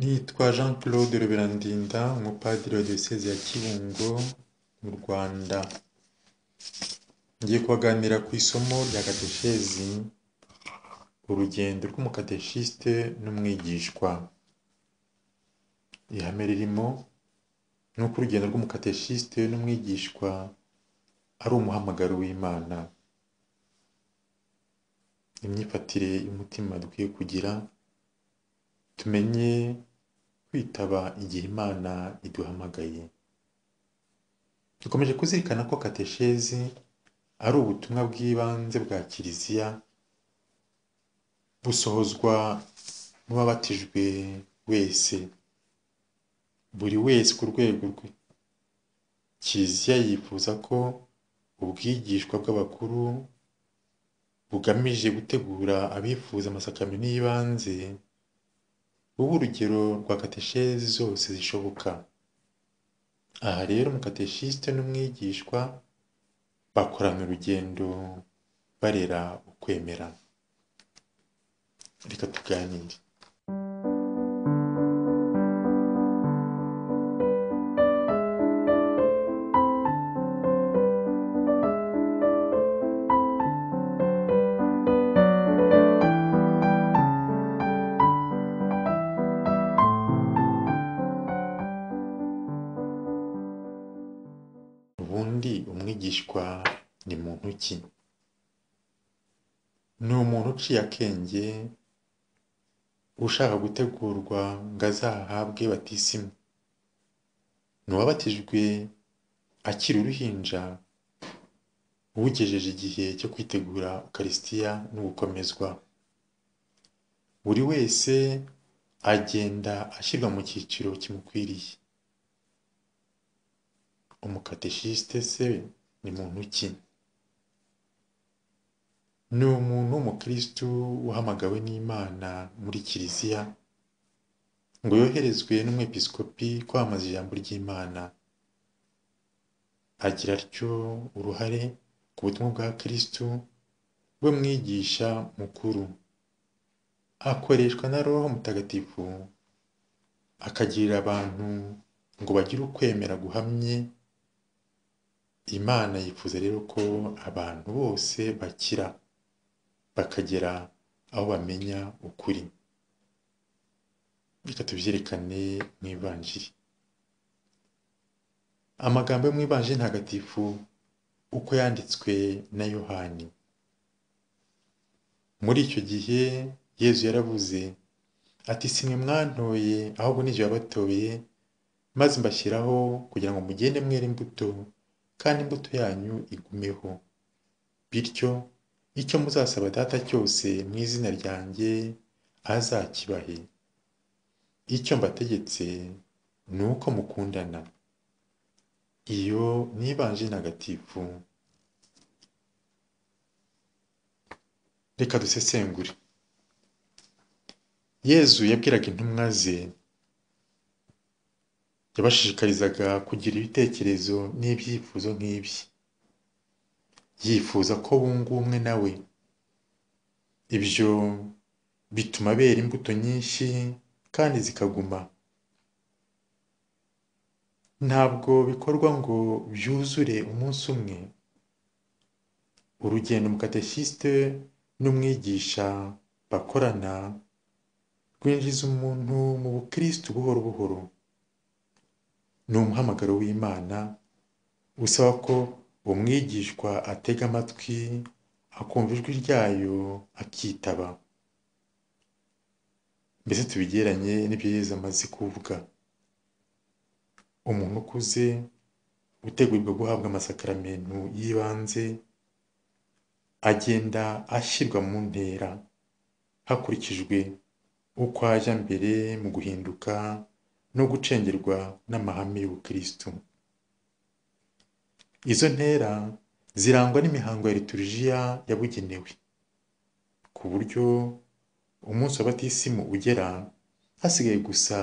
Nitwa Jean Claude Ruberandinda, umupadiri wa diyoseze ya Kibungo mu Rwanda, ngiye kubaganira ku isomo rya kateshezi, urugendo rw'umukateshisite n'umwigishwa, ihame ririmo ni uko urugendo rw'umukateshisite n'umwigishwa ari umuhamagaro w'Imana, imyifatire y'umutima dukwiye kugira tumenye kwitaba igihe Imana iduhamagaye. Dukomeje kuzirikana ko kateshezi ari ubutumwa bw'ibanze bwa kiliziya busohozwa n'uwabatijwe wese, buri wese ku rwego rwe. Kiliziya yifuza ko ubwigishwa bw'abakuru bugamije gutegura abifuza amasakaramentu n’ibanze ube urugero rwa kateshezi zose zishoboka. Aha rero umukateshisite n'umwigishwa bakorana urugendo barera ukwemera. Reka tuganire. iki ni umuntu uciye akenge ushaka gutegurwa ngo azahabwe batisimu ni uwabatijwe akiri uruhinja ugejeje igihe cyo kwitegura ukarisitiya no gukomezwa buri wese agenda ashyirwa mu cyiciro kimukwiriye umukateshisite se ni muntu ki Ni umuntu w’umukristu uhamagawe n'Imana muri kiliziya ngo yoherezwe n'umwepiskopi kwamamaza ijambo ry'Imana, agira atyo uruhare ku butumwa bwa Kristu we mwigisha mukuru, akoreshwa na Roho Mutagatifu akagirira abantu ngo bagire ukwemera guhamye, Imana yifuza rero ko abantu bose bakira. bakagera aho bamenya ukuri. Reka tubyerekane mu ivanjiri. Amagambo yo mu ivanjiri ntagatifu uko yanditswe na Yohani. Muri icyo gihe Yezu yaravuze ati simwe mwantoye ahubwo ni yabatoye maze mbashyiraho kugira ngo mugende mwere imbuto kandi imbuto yanyu igumeho bityo icyo muzasaba data cyose mu izina ryanjye azakibahe icyo mbategetse ni uko mukundana iyo nibanje ibanje ntagatifu reka dusesengure yezu yabwiraga intumwa ze yabashishikarizaga kugira ibitekerezo n'ibyifuzo nk'ibi yifuza ko bunga ubumwe na we, ibyo bituma bera imbuto nyinshi kandi zikaguma, ntabwo bikorwa ngo byuzure umunsi umwe, urugendo umukatesisite n'umwigisha bakorana rwinjiza umuntu mu bukirisitu buhoro buhoro, ni umuhamagaro w'Imana usaba ko umwigishwa atega amatwi akumva ijwi ryayo akitaba, mbese tubigeranye n'ibyo Yezu amaze kuvuga, umuntu ukuze utegurirwa guhabwa amasakaramentu y'ibanze, agenda ashyirwa mu ntera hakurikijwe uko ajya mbere mu guhinduka no gucengerwa n'amahame y'ubukirisitu. Izo ntera zirangwa n'imihango ya liturujia yabugenewe, ku buryo umunsi wa ugera hasigaye gusa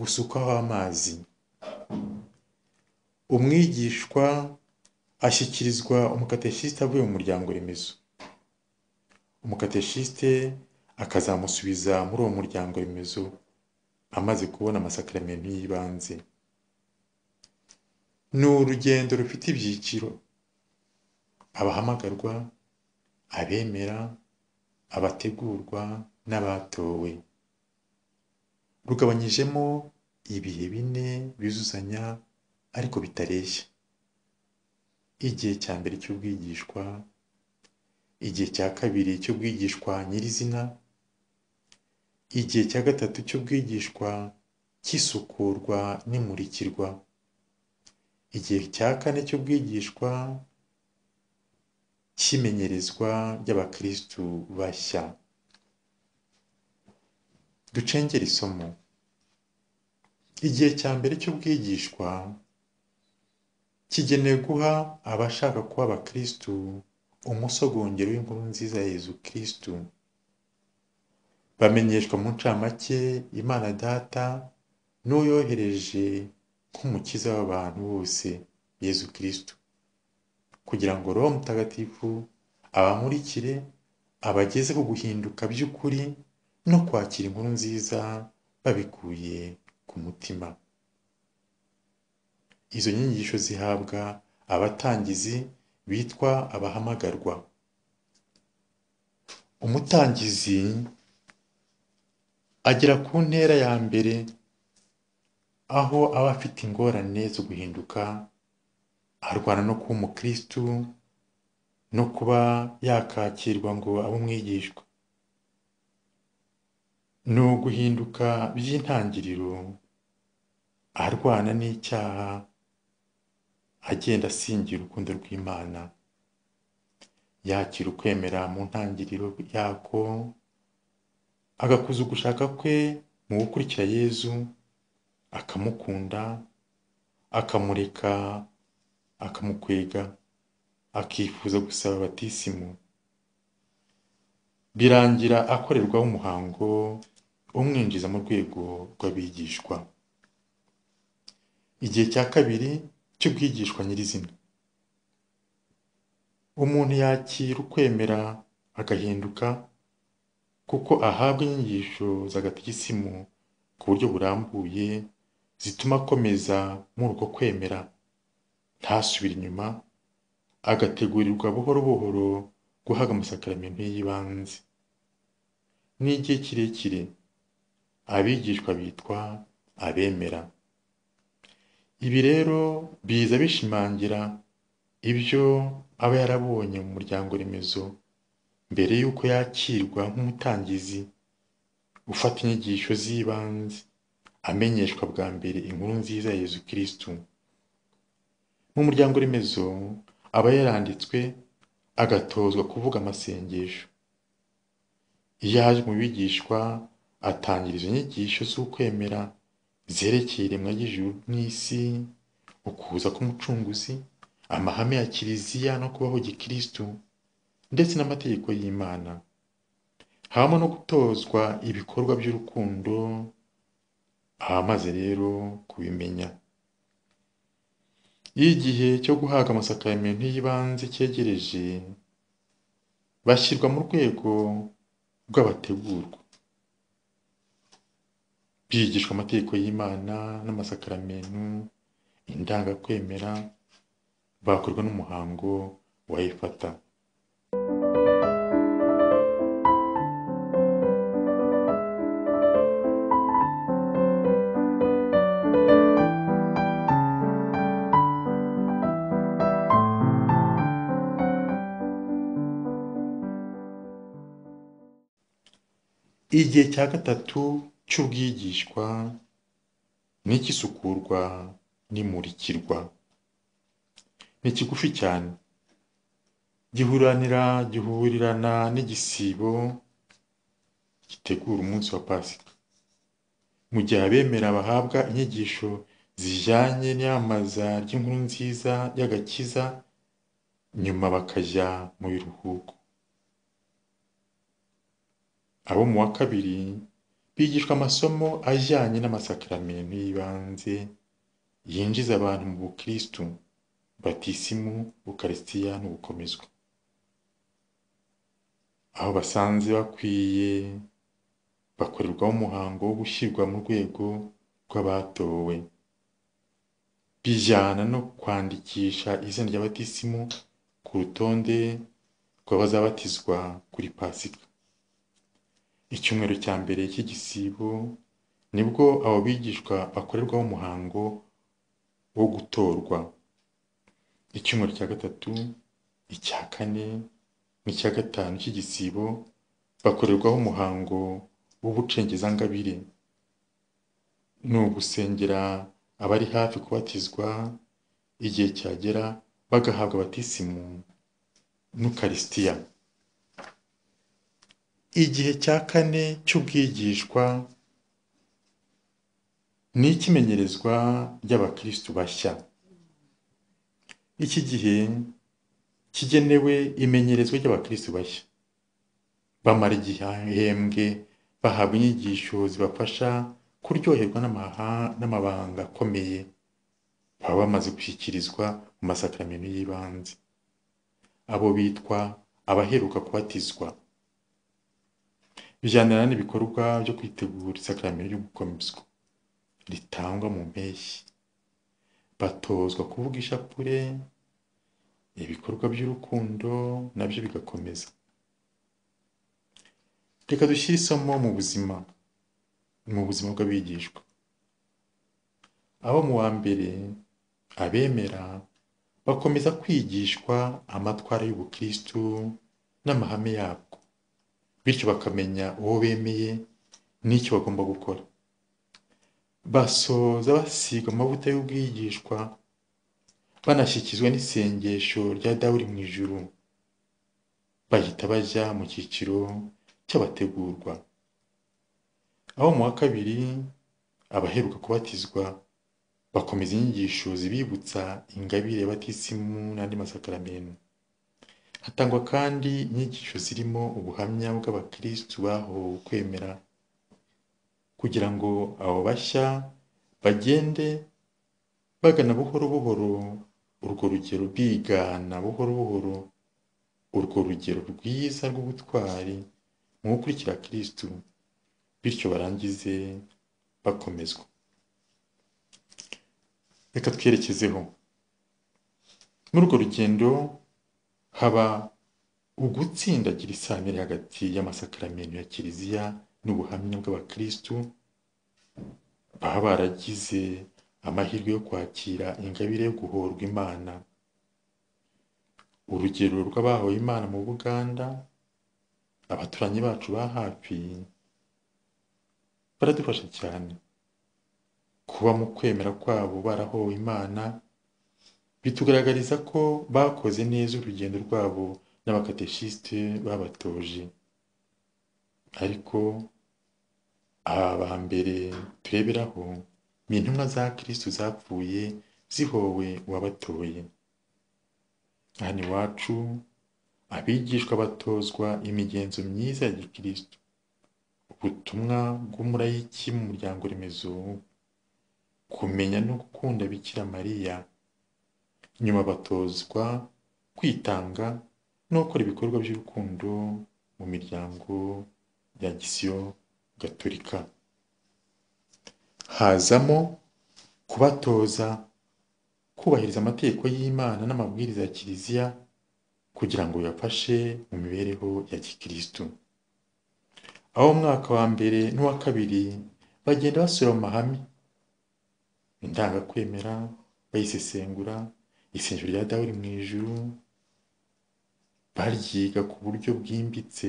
gusukwaho amazi, umwigishwa ashyikirizwa umukateshisite avuye mu muryango remezo, umukateshisite akazamusubiza muri uwo muryango remezo amaze kubona amasakaramentu y'ibanze. Ni urugendo rufite ibyiciro, abahamagarwa, abemera, abategurwa n'abatowe, rugabanyijemo ibihe bine bizuzanya ariko bitareshya, igihe cya mbere cy'ubwigishwa, igihe cya kabiri cy'ubwigishwa nyirizina, igihe cya gatatu cy'ubwigishwa cy'isukurwa n'imurikirwa. Igihe cya kane cy'ubwigishwa cy'imenyerizwa ry'abakirisitu bashya. Ducengere isomo. Igihe cya mbere cy'ubwigishwa kigenewe guha abashaka kuba abakirisitu umusogongero w'inkuru nziza ya Yezu Kirisitu. Bamenyeshwa mu ncamake Imana Data n'uyohereje nk'umukiza w'abantu bose Yezu Kristo, kugira ngo Roho Mutagatifu abamurikire abageze ku guhinduka by'ukuri no kwakira inkuru nziza babikuye ku mutima. Izo nyigisho zihabwa abatangizi bitwa abahamagarwa. Umutangizi agera ku ntera ya mbere aho aba afite ingorane zo guhinduka, arwana no kuba umukristu no kuba yakakirwa ngo abe umwigishwa. Ni uguhinduka by'intangiriro, arwana n'icyaha, agenda asingira urukundo rw'Imana, yakira ukwemera mu ntangiriro yako, agakuza ugushaka kwe mu gukurikira Yezu akamukunda, akamureka, akamukwega, akifuza gusaba batisimu, birangira akorerwaho umuhango umwinjiza mu rwego rw'abigishwa. Igihe cya kabiri cy'ubwigishwa nyirizina. Umuntu yakira ukwemera agahinduka kuko ahabwa inyigisho za gatigisimu ku buryo burambuye zituma akomeza muri uko kwemera ntasubire inyuma, agategurirwa buhoro buhoro guhabwa amasakaramentu y'ibanze. N'igihe kirekire abigishwa bitwa abemera. Ibi rero biza bishimangira ibyo aba yarabonye mu muryango remezo mbere y'uko yakirwa nk'umutangizi ufata inyigisho z'ibanze. amenyeshwa bwa mbere inkuru nziza ya yezu kirisitu nk'umuryango remezo aba yaranditswe agatozwa kuvuga amasengesho iyo aje mu bigishwa atangira izo nyigisho z'ukwemera zerekeye iremwa ry'ijuru n'isi ukuza k'umucunguzi amahame ya kiliziya no kubaho gikirisitu ndetse n'amategeko y'imana habamo no gutozwa ibikorwa by'urukundo ahamaze rero kubimenya. Iyo igihe cyo guhabwa amasakaramentu y'ibanze cyegereje, bashyirwa mu rwego rw'abategurwa. Bigishwa amategeko y'Imana n'amasakaramentu, indangakwemera, bakorwa n'umuhango wa igihe cya gatatu cy'ubwigishwa n’ikisukurwa n'imurikirwa ni kigufi cyane gihuranira gihurirana n'igisibo gitegura umunsi wa pasika mu gihe abemera bahabwa inyigisho zijyanye n'iyamamaza ry'inkuru nziza y'agakiza nyuma bakajya mu biruhuko abo mu wa kabiri bigishwa amasomo ajyanye n'amasakaramentu y'ibanze yinjiza abantu mu bukirisitu batisimu, ukarisitiya n’ubukomezwa aho basanze bakwiye bakorerwaho umuhango wo gushyirwa mu rwego rw'abatowe, bijyana no kwandikisha izina rya batisimu ku rutonde rw'abazabatizwa kuri pasika. Icyumweru cya mbere cy'igisibo nibwo abo bigishwa bakorerwaho umuhango wo gutorwa, icyumweru cya gatatu, icya kane n'icya gatanu cy'igisibo bakorerwaho umuhango w'ubucengezangabire, ni ugusengera abari hafi kubatizwa igihe cyagera bagahabwa batisimu n'ukarisitiya. Igihe cya kane cy'ubwigishwa ni icy'imenyerezwa ry'abakirisitu bashya. Iki gihe kigenewe imenyerezwa ry'abakirisitu bashya. Bamara igihembwe bahabwa inyigisho zibafasha kuryoherwa n'amabanga akomeye baba bamaze gushyikirizwa mu masakaramentu y'ibanze. Abo bitwa abaheruka kubatizwa. bijyana n'ibikorwa byo kwitegura isakaramentu ry'ugukomezwa ritangwa mu mpeshyi, batozwa kuvuga ishapure, ibikorwa by'urukundo nabyo bigakomeza. Reka dushyire isomo mu buzima, mu buzima bw'abigishwa, abo mu wa mbere abemera bakomeza kwigishwa amatwara y'ubukristu n'amahame yabwo, bityo bakamenya uwo bemeye n'icyo bagomba gukora basoza basiga amavuta y'ubwigishwa banashyikizwa n'isengesho rya dawuri mu ijuru bahita bajya mu cyiciro cy'abategurwa aho mu wa kabiri abaheruka kubatizwa bakomeza inyigisho zibibutsa ingabire batisimu n'andi masakaramentu Hatangwa kandi inyigisho zirimo ubuhamya bw'abakirisitu baho kwemera kugira ngo abo bashya bagende bagana buhoro buhoro urwo rugero, bigana buhoro buhoro urwo rugero rwiza rw'ubutwari mu gukurikira Kirisitu bityo barangize bakomezwa. Reka twerekezeho. Muri urwo rugendo haba ugutsindagira isano iri hagati y'amasakaramentu ya kiliziya n'ubuhamya bw'abakirisitu baba baragize amahirwe yo kwakira ingabire yo guhorwa Imana. Urugero rw'abahowe Imana mu Buganda, abaturanyi bacu ba hafi baradufasha cyane. Kuba mu kwemera kwabo barahowe Imana bitugaragariza ko bakoze neza urugendo rwabo n'abakateshisite babatoje ariko aba mbere tureberaho ni intumwa za kristu zapfuye zihowe uwabatoye hano iwacu abigishwa batozwa imigenzo myiza ya gikristu ubutumwa bw'umurayiki mu muryango remezo kumenya no gukunda bikira mariya nyuma batozwa kwitanga no gukora ibikorwa by'urukundo mu miryango ya gisiyo gatolika, hazamo kubatoza kubahiriza amategeko y'Imana n'amabwiriza ya kiliziya kugira ngo bibafashe mu mibereho ya gikirisitu, aho mu mwaka wa mbere n'uwa kabiri bagenda basubira mu mahame, indangakwemera bayisesengura isengesho rya dawe mu ijuru baryiga ku buryo bwimbitse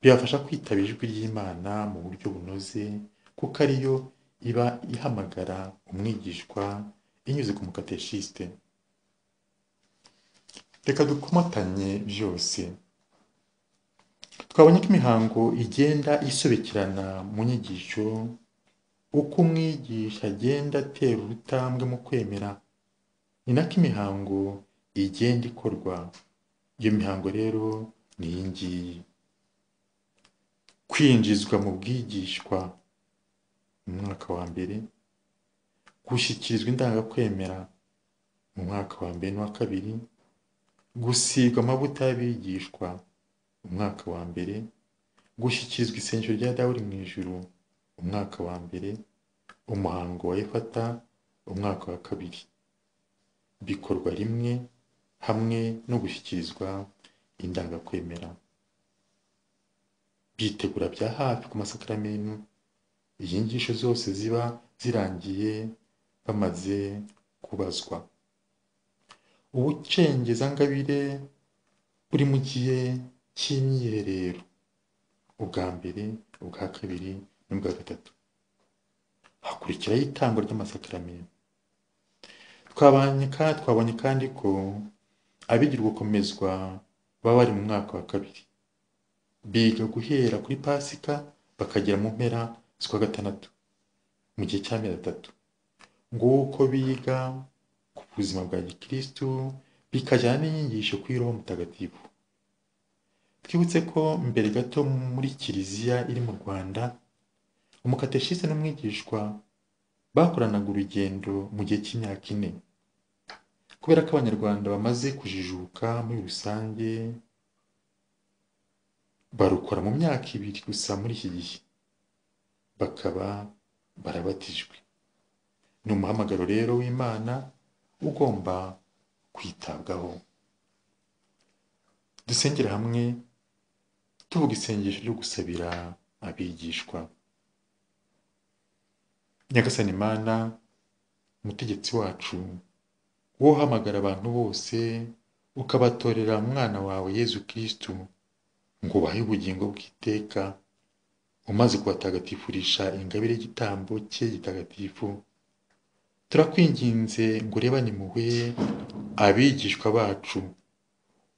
bibafasha kwitaba ijwi ry'imana mu buryo bunoze kuko ariyo iba ihamagara umwigishwa inyuze ku mukateshisite reka dukomatanye byose twabonye ko imihango igenda isobekerana mu nyigisho uko umwigisha agenda atera urutambwe mu kwemera ni nako imihango igenda ikorwa iyo mihango rero ni iyi ngiyi kwinjizwa mu bwigishwa mu mwaka wa mbere gushyikirizwa indangakwemera mu mwaka wa mbere n'uwa kabiri gusigwa amavuta y'abigishwa mu mwaka wa mbere gushyikirizwa isengesho rya dawudi mu ijuru umwaka wa mbere umuhango wa efata umwaka wa kabiri bikorwa rimwe hamwe no gushyikirizwa indangakwemera. Bitegura bya hafi ku masakaramentu, inyigisho zose ziba zirangiye bamaze kubazwa. Ubucengezangabire buri mu gihe cy'imyirerero. Ubwa mbere, ubwa kabiri n'ubwa gatatu. Hakurikiraho itangwa ry'amasakaramentu. twabonye kandi ko abigira gukomezwa baba bari mu mwaka wa kabiri biga guhera kuri pasika bakagera mu mpera z'ukwa gatandatu mu gihe cy'amezi atatu nguko biga ku buzima bwa gikirisitu bikajyana n'inyigisho kuri roho mutagatifu twibutse ko mbere gato muri kiliziya iri mu rwanda umukateshize n'umwigishwa bakoranaga urugendo mu gihe cy'imyaka ine, kubera ko abanyarwanda bamaze kujijuka muri rusange, barukora mu myaka ibiri gusa muri iki gihe, bakaba barabatijwe, ni umuhamagaro rero w'Imana ugomba kwitabwaho, dusengere hamwe tuvuga isengesho ryo gusabira abigishwa. nyagasani mana umutegetsi wacu wohamagara abantu bose ukabatorera umwana wawe yezu kristu ngo ubahe ubugingo bw'iteka umaze kubatagatifurisha ingabire y'igitambo cye gitagatifu turakwinginze ngo urebane impuhwe abigishwa bacu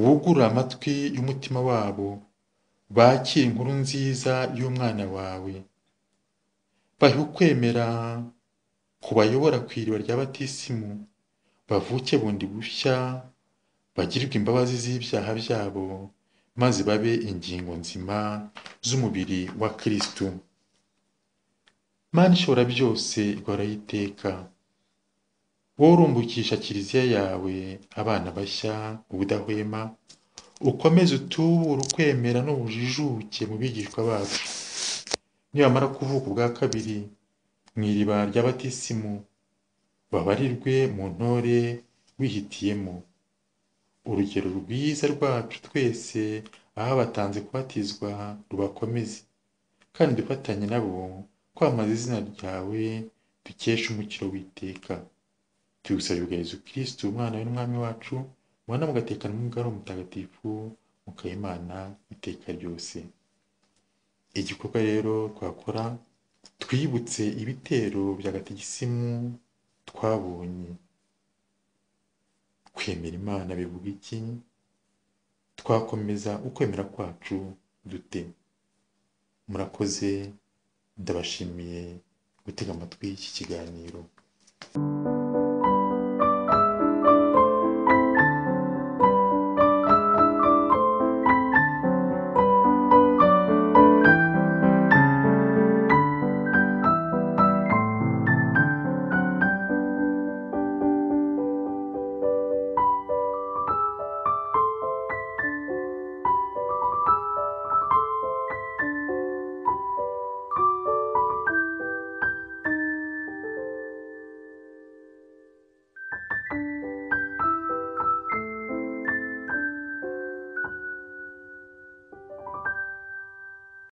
wugurure amatwi y'umutima wabo bakire inkuru nziza y'umwana wawe bahe ukwemera kubayobora ku iriba rya batisimu, bavuke bundi bushya, bagirirwa imbabazi z'ibyaha byabo, maze babe ingingo nzima z'umubiri wa Kristo. Mana Ishoborabyose horaho iteka, wowe kiliziya yawe abana bashya ubudahwema, ukomeze utubure ukwemera n'ubujijuke mu bigishwa bacu. nibamara kuvuka ubwa kabiri mu iriba ry'abatisimu babarirwe mu ntore wihitiyemo urugero rwiza rwacu twese aho batanze kubatizwa rubakomeze kandi dufatanye nabo kwamamaza izina ryawe dukesha umukiro w'iteka tugusabye ubwa yezu kristu umwana w'umwami wacu muhana mugatekana n'umugara mutagatifu mukaba iteka ryose Igikorwa rero twakora twibutse ibitero bya gatigisimu twabonye, kwemera Imana bivuga iki? Twakomeza ukwemera kwacu dute? Murakoze ndabashimiye gutega amatwi iki kiganiro.